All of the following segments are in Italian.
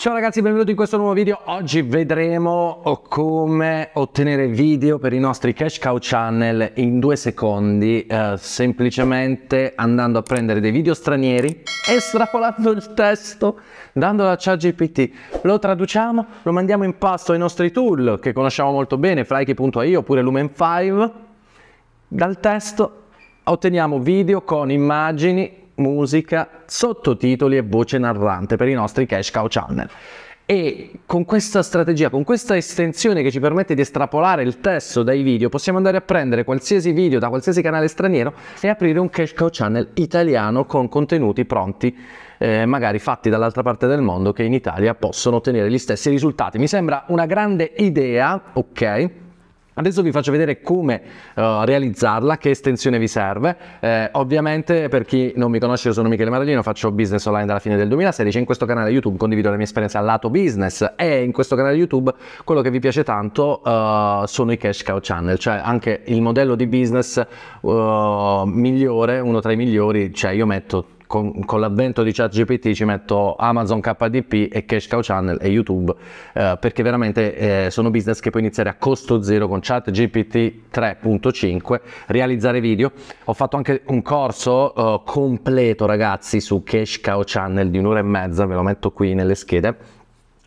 Ciao ragazzi, benvenuti in questo nuovo video. Oggi vedremo come ottenere video per i nostri cash cow channel in due secondi, eh, semplicemente andando a prendere dei video stranieri, estrapolando il testo, dandolo a ChatGPT. Lo traduciamo, lo mandiamo in pasto ai nostri tool che conosciamo molto bene, Flyke.io oppure Lumen5. Dal testo otteniamo video con immagini musica, sottotitoli e voce narrante per i nostri cash cow channel. E con questa strategia, con questa estensione che ci permette di estrapolare il testo dai video, possiamo andare a prendere qualsiasi video da qualsiasi canale straniero e aprire un cash cow channel italiano con contenuti pronti, eh, magari fatti dall'altra parte del mondo, che in Italia possono ottenere gli stessi risultati. Mi sembra una grande idea, ok? Adesso vi faccio vedere come uh, realizzarla, che estensione vi serve. Eh, ovviamente per chi non mi conosce io sono Michele Maraglino, faccio business online dalla fine del 2016 in questo canale YouTube condivido le mie esperienze al lato business e in questo canale YouTube quello che vi piace tanto uh, sono i cash cow channel, cioè anche il modello di business uh, migliore, uno tra i migliori, cioè io metto con, con l'avvento di ChatGPT ci metto Amazon KDP e Cash Cow Channel e YouTube, eh, perché veramente eh, sono business che puoi iniziare a costo zero con ChatGPT 3.5, realizzare video. Ho fatto anche un corso eh, completo, ragazzi, su Cash Cow Channel di un'ora e mezza, ve lo metto qui nelle schede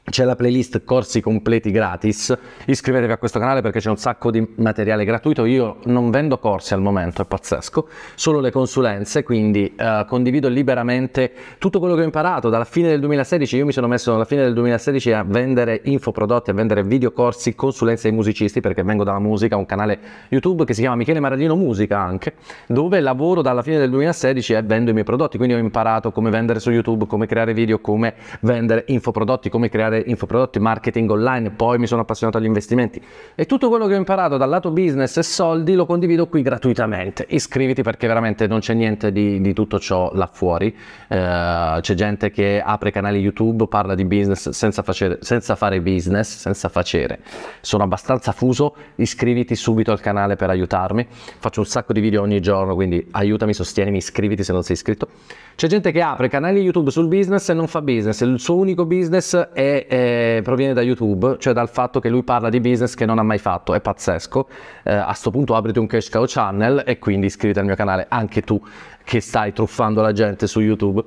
c'è la playlist corsi completi gratis, iscrivetevi a questo canale perché c'è un sacco di materiale gratuito, io non vendo corsi al momento, è pazzesco, solo le consulenze, quindi eh, condivido liberamente tutto quello che ho imparato dalla fine del 2016, io mi sono messo dalla fine del 2016 a vendere infoprodotti, a vendere video corsi consulenze ai musicisti perché vengo dalla musica, un canale YouTube che si chiama Michele Maradino Musica anche, dove lavoro dalla fine del 2016 e vendo i miei prodotti, quindi ho imparato come vendere su YouTube, come creare video, come vendere infoprodotti, come creare fare infoprodotti, marketing online, poi mi sono appassionato agli investimenti e tutto quello che ho imparato dal lato business e soldi lo condivido qui gratuitamente. Iscriviti perché veramente non c'è niente di, di tutto ciò là fuori. Eh, c'è gente che apre canali YouTube, parla di business senza, facere, senza fare business, senza facere. Sono abbastanza fuso, iscriviti subito al canale per aiutarmi. Faccio un sacco di video ogni giorno, quindi aiutami, sostienimi, iscriviti se non sei iscritto. C'è gente che apre canali YouTube sul business e non fa business, il suo unico business è eh, proviene da YouTube, cioè dal fatto che lui parla di business che non ha mai fatto, è pazzesco. Eh, a questo punto apriti un Cash Cow Channel e quindi iscriviti al mio canale anche tu che stai truffando la gente su YouTube.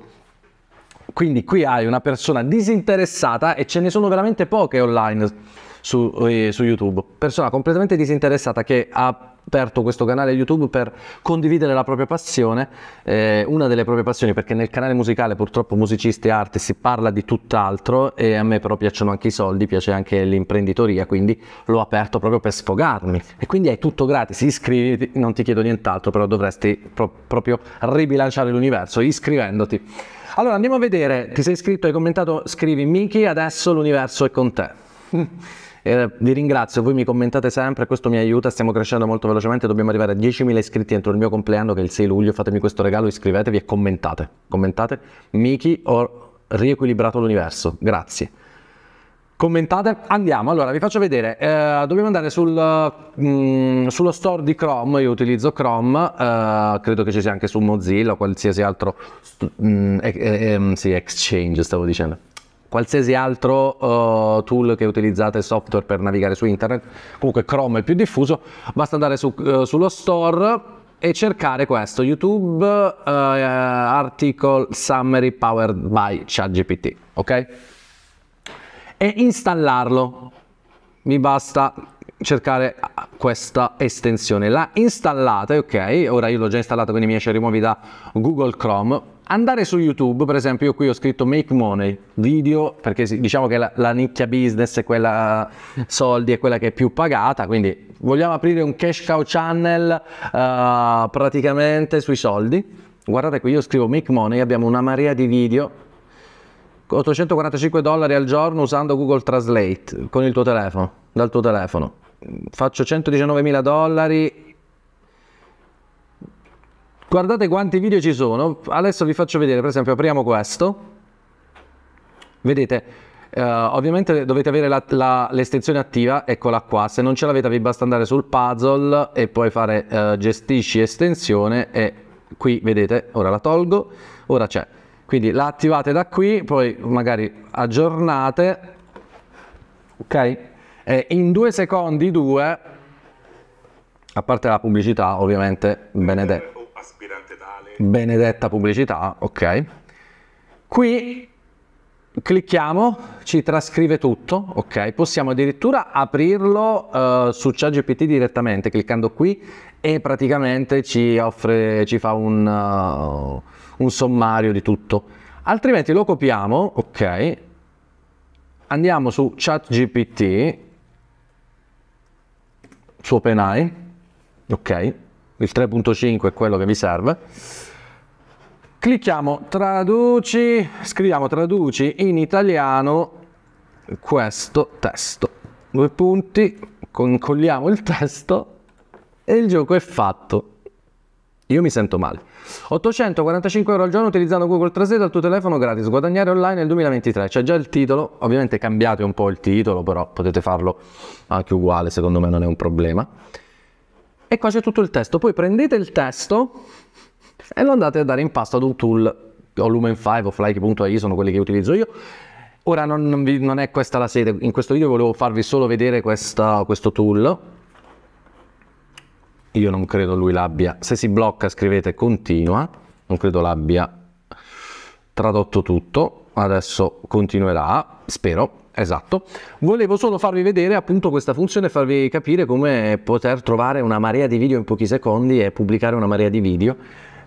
Quindi qui hai una persona disinteressata e ce ne sono veramente poche online su, eh, su YouTube. Persona completamente disinteressata che ha aperto questo canale YouTube per condividere la propria passione, eh, una delle proprie passioni, perché nel canale musicale purtroppo musicisti e arte si parla di tutt'altro e a me però piacciono anche i soldi, piace anche l'imprenditoria, quindi l'ho aperto proprio per sfogarmi. E quindi è tutto gratis, iscriviti, non ti chiedo nient'altro, però dovresti pro- proprio ribilanciare l'universo iscrivendoti. Allora andiamo a vedere, ti sei iscritto, hai commentato, scrivi Miki, adesso l'universo è con te. Mm. Eh, vi ringrazio, voi mi commentate sempre, questo mi aiuta, stiamo crescendo molto velocemente, dobbiamo arrivare a 10.000 iscritti entro il mio compleanno che è il 6 luglio, fatemi questo regalo, iscrivetevi e commentate, commentate, Miki ho riequilibrato l'universo, grazie. Commentate, andiamo, allora vi faccio vedere, eh, dobbiamo andare sul, mh, mm, sullo store di Chrome, io utilizzo Chrome, eh, credo che ci sia anche su Mozilla o qualsiasi altro mh, mm, mm, sì, exchange stavo dicendo, qualsiasi altro uh, tool che utilizzate software per navigare su internet, comunque Chrome è il più diffuso, basta andare su, uh, sullo store e cercare questo YouTube uh, article summary powered by ChatGPT, ok? E installarlo. Mi basta cercare questa estensione. La installate, ok? Ora io l'ho già installata, quindi mi esce rimuovi da Google Chrome andare su YouTube, per esempio, io qui ho scritto make money, video, perché diciamo che la, la nicchia business è quella soldi, è quella che è più pagata, quindi vogliamo aprire un cash cow channel uh, praticamente sui soldi. Guardate qui, io scrivo make money, abbiamo una marea di video 845 dollari al giorno usando Google Translate con il tuo telefono, dal tuo telefono. Faccio 119 mila dollari Guardate quanti video ci sono. Adesso vi faccio vedere, per esempio, apriamo questo. Vedete, eh, ovviamente dovete avere l'estensione attiva, eccola qua. Se non ce l'avete vi basta andare sul puzzle e poi fare eh, gestisci estensione e qui vedete, ora la tolgo, ora c'è. Quindi la attivate da qui, poi magari aggiornate, ok? E in due secondi, due, a parte la pubblicità ovviamente, benedetto benedetta pubblicità, ok. Qui clicchiamo, ci trascrive tutto, ok. Possiamo addirittura aprirlo eh, su ChatGPT direttamente cliccando qui e praticamente ci offre, ci fa un, uh, un sommario di tutto. Altrimenti lo copiamo, ok. Andiamo su ChatGPT su OpenAI, ok il 3.5 è quello che mi serve. Clicchiamo traduci, scriviamo traduci in italiano questo testo. Due punti, incolliamo il testo e il gioco è fatto. Io mi sento male. 845 euro al giorno utilizzando Google Translate al tuo telefono gratis, guadagnare online nel 2023. C'è già il titolo, ovviamente cambiate un po' il titolo, però potete farlo anche uguale, secondo me non è un problema è quasi tutto il testo. Poi prendete il testo e lo andate a dare in pasta ad un tool o Lumen 5 o Flyke.ai sono quelli che utilizzo io. Ora non, non, vi, non, è questa la sede, in questo video volevo farvi solo vedere questa, questo tool. Io non credo lui l'abbia, se si blocca scrivete continua, non credo l'abbia tradotto tutto, adesso continuerà, spero. Esatto, volevo solo farvi vedere appunto questa funzione, e farvi capire come poter trovare una marea di video in pochi secondi e pubblicare una marea di video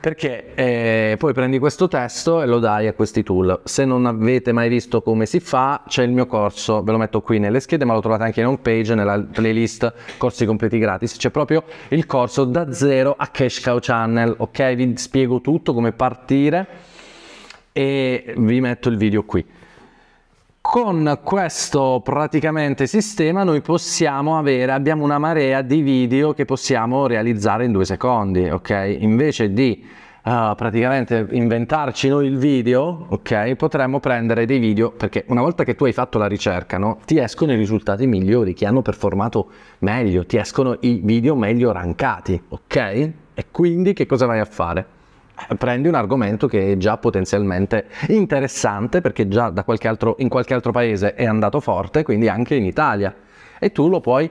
perché eh, poi prendi questo testo e lo dai a questi tool. Se non avete mai visto come si fa, c'è il mio corso, ve lo metto qui nelle schede, ma lo trovate anche in home page, nella playlist corsi completi gratis. C'è proprio il corso da zero a Cash Cow Channel, ok? Vi spiego tutto, come partire e vi metto il video qui con questo praticamente sistema noi possiamo avere, abbiamo una marea di video che possiamo realizzare in due secondi, ok? Invece di uh, praticamente inventarci noi il video, ok? Potremmo prendere dei video, perché una volta che tu hai fatto la ricerca, no? Ti escono i risultati migliori, che hanno performato meglio, ti escono i video meglio rankati, ok? E quindi che cosa vai a fare? prendi un argomento che è già potenzialmente interessante perché già qualche altro, in qualche altro paese è andato forte, quindi anche in Italia. E tu lo puoi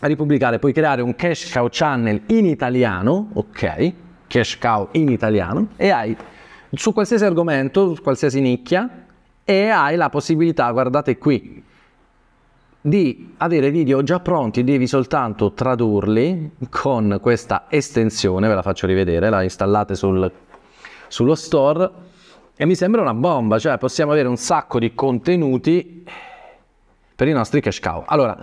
ripubblicare, puoi creare un cash cow channel in italiano, ok, cash cow in italiano, e hai su qualsiasi argomento, su qualsiasi nicchia, e hai la possibilità, guardate qui, di avere video già pronti, devi soltanto tradurli con questa estensione, ve la faccio rivedere, la installate sul, sullo store e mi sembra una bomba, cioè possiamo avere un sacco di contenuti per i nostri cash cow. Allora,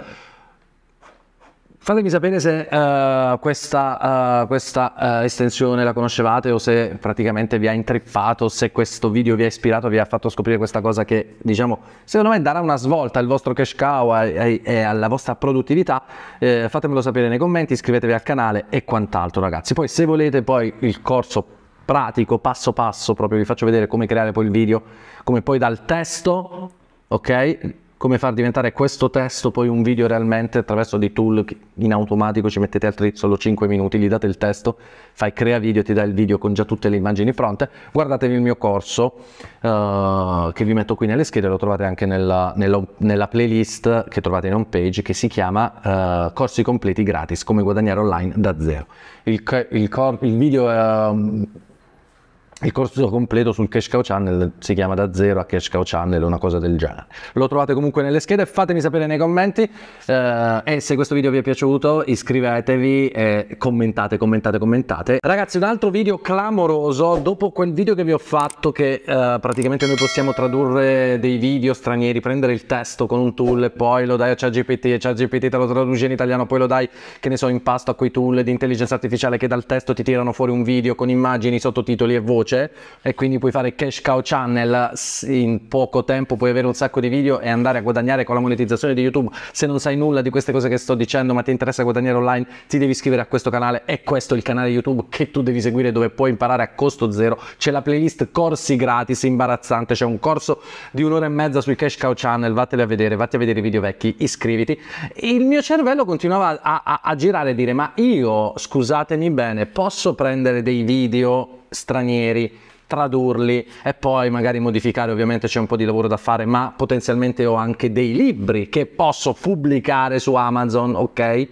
Fatemi sapere se uh, questa, uh, questa uh, estensione la conoscevate o se praticamente vi ha intrippato, se questo video vi ha ispirato, vi ha fatto scoprire questa cosa che, diciamo, secondo me darà una svolta al vostro cash cow e, alla vostra produttività. Eh, fatemelo sapere nei commenti, iscrivetevi al canale e quant'altro, ragazzi. Poi se volete poi il corso pratico, passo passo, proprio vi faccio vedere come creare poi il video, come poi dal testo, ok? come far diventare questo testo poi un video realmente attraverso dei tool in automatico, ci mettete altri solo 5 minuti, gli date il testo, fai crea video, ti dà il video con già tutte le immagini pronte. Guardatevi il mio corso uh, che vi metto qui nelle schede, lo trovate anche nella, nella, nella playlist che trovate in home page che si chiama uh, Corsi completi gratis, come guadagnare online da zero. Il, il, il video... Uh, il corso completo sul Cash Cow Channel si chiama da zero a Cash Cow Channel, una cosa del genere. Lo trovate comunque nelle schede, fatemi sapere nei commenti eh, e se questo video vi è piaciuto iscrivetevi e commentate, commentate, commentate. Ragazzi un altro video clamoroso, dopo quel video che vi ho fatto che eh, praticamente noi possiamo tradurre dei video stranieri, prendere il testo con un tool e poi lo dai a ChatGPT e ChatGPT te lo traduce in italiano, poi lo dai che ne so in pasto a quei tool di intelligenza artificiale che dal testo ti tirano fuori un video con immagini, sottotitoli e voce veloce e quindi puoi fare cash cow channel in poco tempo, puoi avere un sacco di video e andare a guadagnare con la monetizzazione di YouTube. Se non sai nulla di queste cose che sto dicendo, ma ti interessa guadagnare online, ti devi iscrivere a questo canale. È questo il canale YouTube che tu devi seguire dove puoi imparare a costo zero. C'è la playlist corsi gratis, imbarazzante, c'è un corso di un'ora e mezza sui cash cow channel, vattene a vedere, vatti a vedere i video vecchi, iscriviti. Il mio cervello continuava a, a, a girare e dire ma io, scusatemi bene, posso prendere dei video stranieri, tradurli e poi magari modificare, ovviamente c'è un po' di lavoro da fare, ma potenzialmente ho anche dei libri che posso pubblicare su Amazon, ok?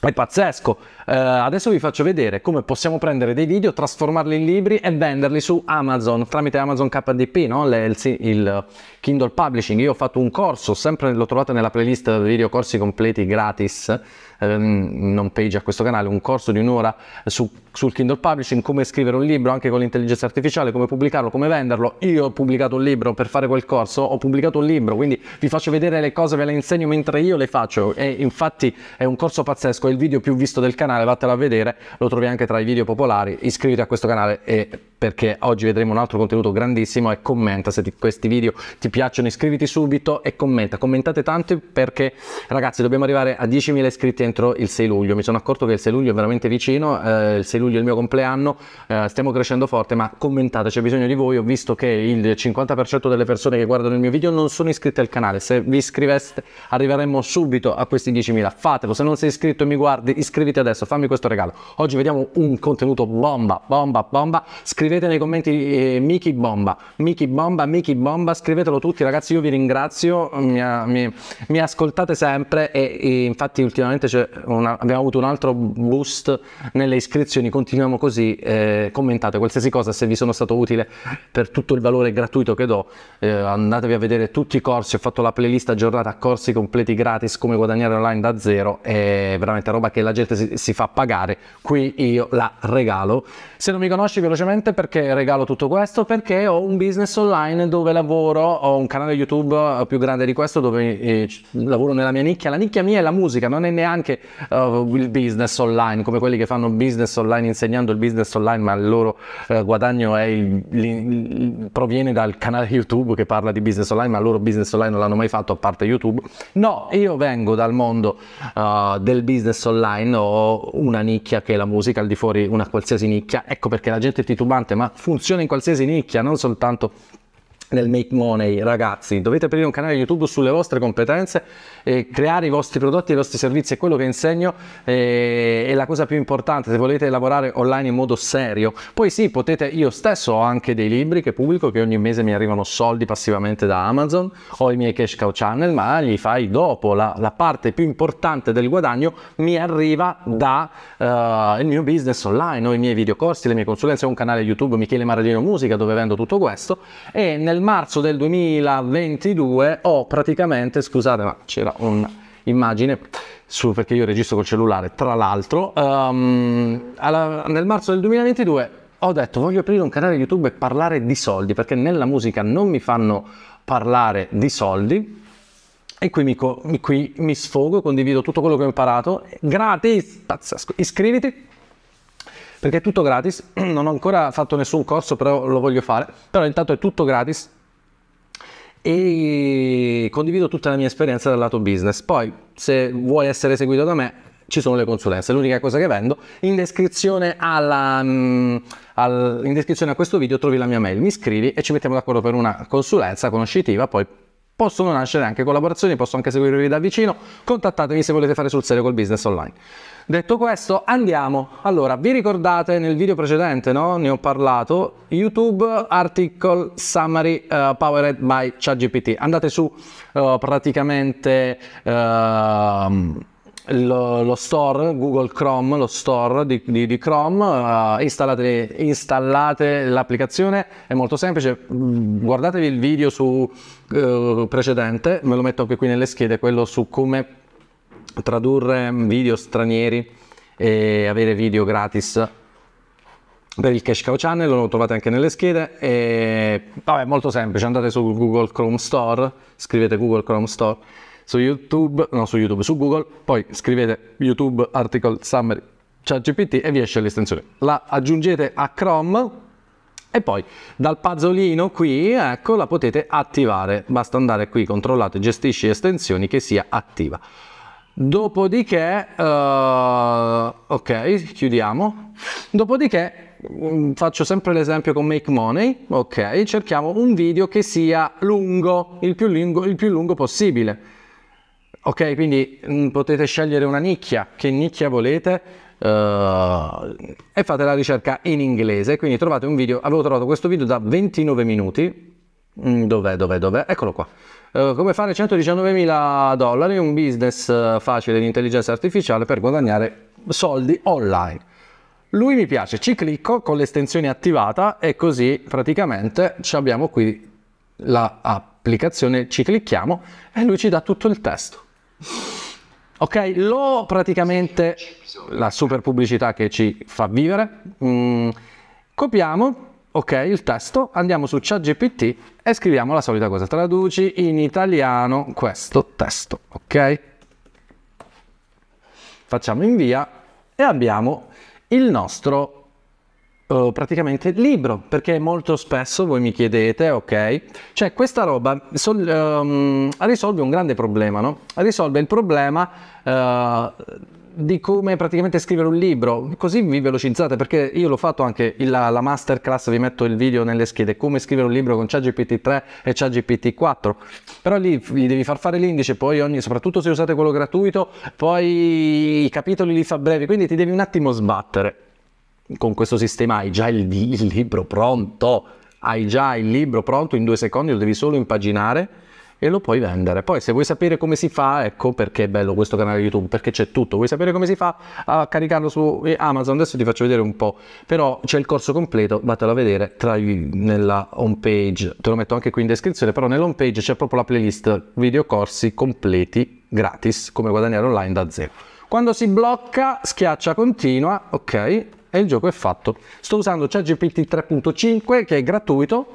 È pazzesco. Uh, adesso vi faccio vedere come possiamo prendere dei video, trasformarli in libri e venderli su Amazon tramite Amazon KDP, no? Le, il, il, Kindle Publishing. Io ho fatto un corso, sempre lo trovate nella playlist video corsi completi gratis ehm, page a questo canale, un corso di un'ora su, sul Kindle Publishing, come scrivere un libro anche con l'intelligenza artificiale, come pubblicarlo, come venderlo. Io ho pubblicato un libro per fare quel corso, ho pubblicato un libro, quindi vi faccio vedere le cose, ve le insegno mentre io le faccio e infatti è un corso pazzesco, è il video più visto del canale, vattelo a vedere, lo trovi anche tra i video popolari, iscriviti a questo canale e perché oggi vedremo un altro contenuto grandissimo e commenta se ti, questi video ti piacciono iscriviti subito e commenta commentate tanto perché ragazzi dobbiamo arrivare a 10.000 iscritti dentro il 6 luglio. Mi sono accorto che il 6 luglio è veramente vicino, eh, il 6 luglio è il mio compleanno, eh, stiamo crescendo forte, ma commentate, c'è bisogno di voi. Ho visto che il 50% delle persone che guardano il mio video non sono iscritte al canale. Se vi iscriveste arriveremmo subito a questi 10.000. Fatelo, se non sei iscritto e mi guardi, iscriviti adesso, fammi questo regalo. Oggi vediamo un contenuto bomba, bomba, bomba. Scrivete nei commenti eh, Miki bomba, Miki bomba, Miki bomba, scrivetelo tutti ragazzi, io vi ringrazio, mi, mi, mi ascoltate sempre e, e infatti ultimamente c'è una, abbiamo avuto un altro boost nelle iscrizioni, continuiamo così, eh, commentate qualsiasi cosa se vi sono stato utile per tutto il valore gratuito che do, eh, andatevi a vedere tutti i corsi, ho fatto la playlist aggiornata a corsi completi gratis, come guadagnare online da zero, è veramente roba che la gente si, si fa pagare, qui io la regalo. Se non mi conosci velocemente perché regalo tutto questo? Perché ho un business online dove lavoro, ho un canale YouTube eh, più grande di questo dove eh, lavoro nella mia nicchia, la nicchia mia è la musica, non è neanche anche uh, il business online, come quelli che fanno business online insegnando il business online, ma il loro uh, guadagno il, il, il, proviene dal canale YouTube che parla di business online, ma il loro business online non l'hanno mai fatto a parte YouTube. No, io vengo dal mondo uh, del business online, ho una nicchia che è la musica, al di fuori una qualsiasi nicchia, ecco perché la gente è titubante, ma funziona in qualsiasi nicchia, non soltanto nel make money ragazzi dovete aprire un canale youtube sulle vostre competenze e creare i vostri prodotti e i vostri servizi è quello che insegno eh, è la cosa più importante se volete lavorare online in modo serio poi sì potete io stesso ho anche dei libri che pubblico che ogni mese mi arrivano soldi passivamente da amazon ho i miei cash cow channel ma li fai dopo la, la parte più importante del guadagno mi arriva dal eh, uh, mio business online ho i miei video videocorsi le mie consulenze ho un canale youtube Michele Maradino Musica dove vendo tutto questo e nel nel marzo del 2022 ho praticamente, scusate ma c'era un'immagine, su, perché io registro col cellulare, tra l'altro, um, alla, nel marzo del 2022 ho detto voglio aprire un canale YouTube e parlare di soldi, perché nella musica non mi fanno parlare di soldi, e qui mi, qui mi sfogo, condivido tutto quello che ho imparato, gratis, pazzesco, iscriviti perché è tutto gratis, non ho ancora fatto nessun corso, però lo voglio fare, però intanto è tutto gratis e condivido tutta la mia esperienza dal lato business. Poi, se vuoi essere seguito da me, ci sono le consulenze, l'unica cosa che vendo. In descrizione, alla, mm, al, in descrizione a questo video trovi la mia mail, mi scrivi e ci mettiamo d'accordo per una consulenza conoscitiva, poi possono nascere anche collaborazioni, posso anche seguirvi da vicino, contattatemi se volete fare sul serio col business online. Detto questo, andiamo. Allora, vi ricordate nel video precedente, no? Ne ho parlato, YouTube Article Summary uh, Powered by ChatGPT. Andate su uh, praticamente... Uh, lo, lo, store, Google Chrome, lo store di, di, di Chrome, uh, installate, installate, l'applicazione, è molto semplice, guardatevi il video su, uh, precedente, me lo metto anche qui nelle schede, quello su come tradurre video stranieri e avere video gratis per il Cash Cow Channel, lo trovate anche nelle schede, e vabbè molto semplice, andate su Google Chrome Store, scrivete Google Chrome Store su YouTube, no su YouTube, su Google, poi scrivete YouTube Article Summary ChatGPT e vi esce l'estensione. La aggiungete a Chrome e poi dal puzzolino qui, ecco, la potete attivare. Basta andare qui, controllate, gestisci estensioni che sia attiva. Dopodiché, uh, ok, chiudiamo. Dopodiché mm, faccio sempre l'esempio con Make Money, ok, cerchiamo un video che sia lungo, il più lungo, il più lungo possibile. Ok, quindi mh, mm, potete scegliere una nicchia, che nicchia volete, uh, e fate la ricerca in inglese. Quindi trovate un video, avevo trovato questo video da 29 minuti, mm, dov'è, dov'è, dov'è, eccolo qua. Uh, come fare 119.000 dollari, un business eh, facile di intelligenza artificiale per guadagnare soldi online. Lui mi piace, ci clicco con l'estensione attivata e così praticamente abbiamo qui la applicazione, ci clicchiamo e lui ci dà tutto il testo. Ok, lo praticamente la super pubblicità che ci fa vivere. Mm, copiamo ok, il testo, andiamo su ChatGPT e scriviamo la solita cosa, traduci in italiano questo testo, ok? Facciamo invia e abbiamo il nostro uh, praticamente libro, perché molto spesso voi mi chiedete, ok, cioè questa roba sol, um, risolve un grande problema, no? Risolve il problema uh, di come praticamente scrivere un libro, così vi velocizzate, perché io l'ho fatto anche la, la masterclass, vi metto il video nelle schede, come scrivere un libro con ChatGPT 3 e ChatGPT 4, però lì vi devi far fare l'indice, poi ogni, soprattutto se usate quello gratuito, poi i capitoli li fa brevi, quindi ti devi un attimo sbattere con questo sistema hai già il, il libro pronto, hai già il libro pronto, in due secondi lo devi solo impaginare e lo puoi vendere. Poi se vuoi sapere come si fa, ecco perché è bello questo canale YouTube, perché c'è tutto. Vuoi sapere come si fa a caricarlo su eh, Amazon? Adesso ti faccio vedere un po', però c'è il corso completo, vatelo a vedere tra, nella home page, te lo metto anche qui in descrizione, però nella home page c'è proprio la playlist video corsi completi gratis, come guadagnare online da zero. Quando si blocca, schiaccia continua, ok, e il gioco è fatto. Sto usando ChatGPT 3.5 che è gratuito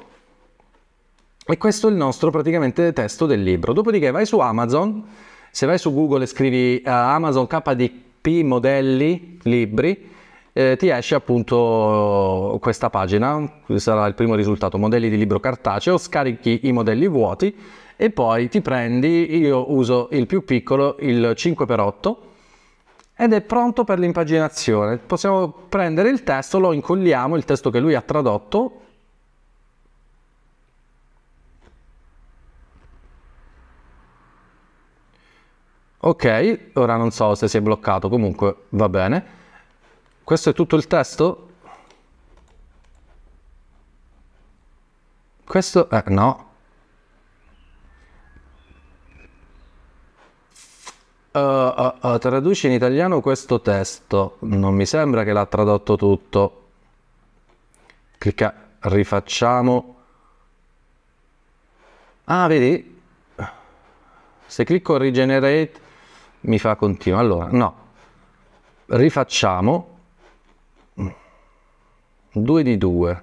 e questo è il nostro praticamente testo del libro. Dopodiché vai su Amazon, se vai su Google e scrivi uh, Amazon KDP modelli libri, eh, ti esce appunto questa pagina, sarà il primo risultato, modelli di libro cartaceo, scarichi i modelli vuoti e poi ti prendi, io uso il più piccolo, il 5x8, ed è pronto per l'impaginazione. Possiamo prendere il testo, lo incolliamo, il testo che lui ha tradotto, Ok, ora non so se si è bloccato, comunque va bene. Questo è tutto il testo? Questo? Eh, no. Uh, eh, uh, eh, eh, traduci in italiano questo testo. Non mi sembra che l'ha tradotto tutto. Clicca, rifacciamo. Ah, vedi? Se clicco regenerate mi fa continua. Allora, no. Rifacciamo. 2 di 2.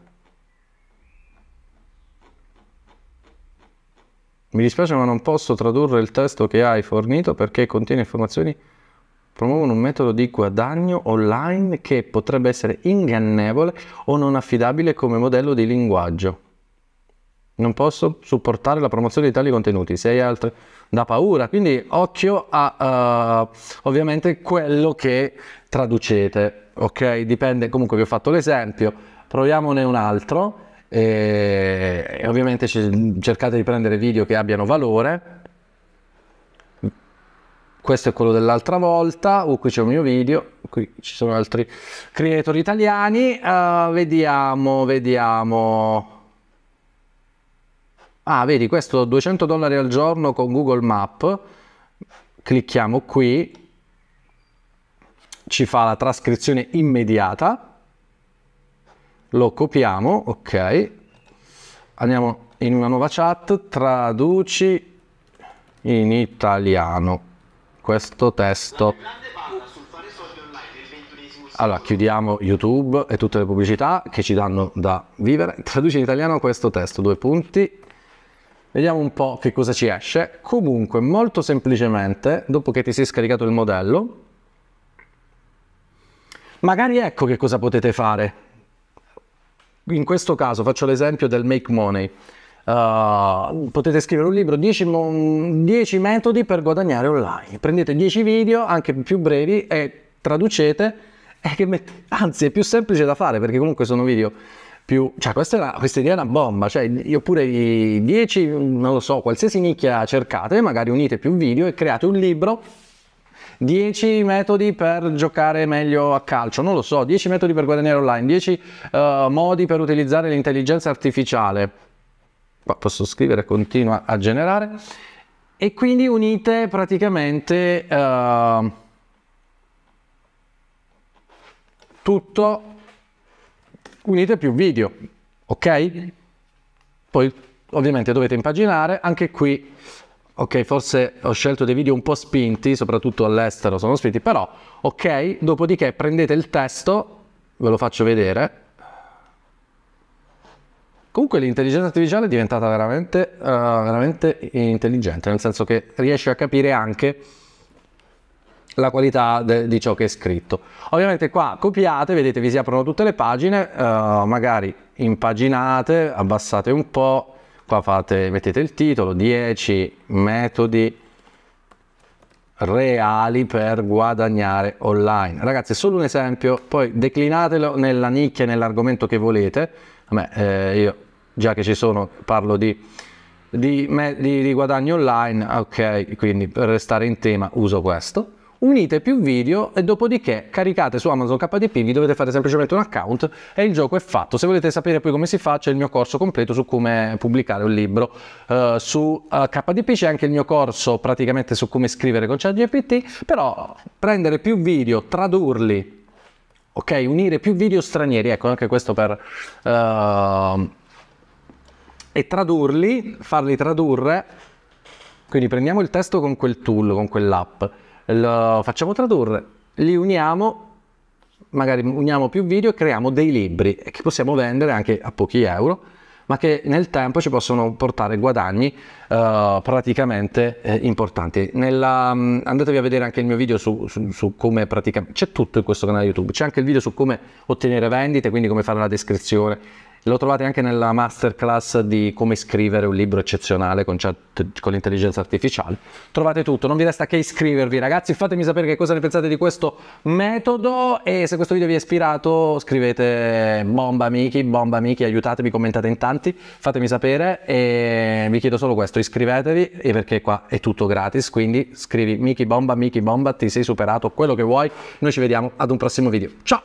Mi dispiace ma non posso tradurre il testo che hai fornito perché contiene informazioni promuovono un metodo di guadagno online che potrebbe essere ingannevole o non affidabile come modello di linguaggio. Non posso supportare la promozione di tali contenuti, se hai altri da paura, quindi occhio a uh, ovviamente quello che traducete, ok? Dipende, comunque vi ho fatto l'esempio, proviamone un altro e, e ovviamente cercate di prendere video che abbiano valore questo è quello dell'altra volta, oh, qui c'è un mio video, qui ci sono altri creatori italiani, uh, vediamo, vediamo, ah vedi questo 200 dollari al giorno con Google Map, clicchiamo qui, ci fa la trascrizione immediata, lo copiamo, ok, andiamo in una nuova chat, traduci in italiano questo testo. Allora, chiudiamo YouTube e tutte le pubblicità che ci danno da vivere. Traduci in italiano questo testo, due punti. Vediamo un po' che cosa ci esce. Comunque, molto semplicemente, dopo che ti sei scaricato il modello, magari ecco che cosa potete fare in questo caso faccio l'esempio del make money. Uh, potete scrivere un libro 10, 10 metodi per guadagnare online prendete 10 video anche più brevi e traducete e met- anzi è più semplice da fare perché comunque sono video più cioè questa, è una, questa idea è una bomba cioè io pure i 10 non lo so qualsiasi nicchia cercate magari unite più video e create un libro 10 metodi per giocare meglio a calcio, non lo so, 10 metodi per guadagnare online, 10 uh, eh, modi per utilizzare l'intelligenza artificiale. Qua posso scrivere, continua a generare. E quindi unite praticamente uh, tutto, unite più video, ok? Poi ovviamente dovete impaginare, anche qui ok, forse ho scelto dei video un po' spinti, soprattutto all'estero sono spinti, però ok, dopodiché prendete il testo, ve lo faccio vedere. Comunque l'intelligenza artificiale è diventata veramente, uh, veramente intelligente, nel senso che riesce a capire anche la qualità de, di ciò che è scritto. Ovviamente qua copiate, vedete vi si aprono tutte le pagine, uh, magari impaginate, abbassate un po', qua fate, mettete il titolo, 10 metodi reali per guadagnare online. Ragazzi, solo un esempio, poi declinatelo nella nicchia, nell'argomento che volete. Beh, eh, io già che ci sono parlo di, di, di, di guadagno online, ok, quindi per restare in tema uso questo unite più video e dopodiché caricate su Amazon KDP, vi dovete fare semplicemente un account e il gioco è fatto. Se volete sapere poi come si fa, c'è il mio corso completo su come pubblicare un libro. Uh, su uh, eh, KDP c'è anche il mio corso praticamente su come scrivere con ChatGPT, però prendere più video, tradurli, ok? Unire più video stranieri, ecco anche questo per... Uh, e tradurli, farli tradurre. Quindi prendiamo il testo con quel tool, con quell'app lo facciamo tradurre, li uniamo, magari uniamo più video e creiamo dei libri che possiamo vendere anche a pochi euro, ma che nel tempo ci possono portare guadagni uh, praticamente eh, importanti. Nella, um, andatevi a vedere anche il mio video su, su, su come praticamente... C'è tutto in questo canale YouTube, c'è anche il video su come ottenere vendite, quindi come fare la descrizione, lo trovate anche nella masterclass di come scrivere un libro eccezionale con, con l'intelligenza artificiale. Trovate tutto, non vi resta che iscrivervi ragazzi, fatemi sapere che cosa ne pensate di questo metodo e se questo video vi è ispirato scrivete bomba amici, bomba amici, aiutatemi, commentate in tanti, fatemi sapere e vi chiedo solo questo, iscrivetevi perché qua è tutto gratis, quindi scrivi Miki Bomba, Miki Bomba, ti sei superato, quello che vuoi, noi ci vediamo ad un prossimo video, ciao!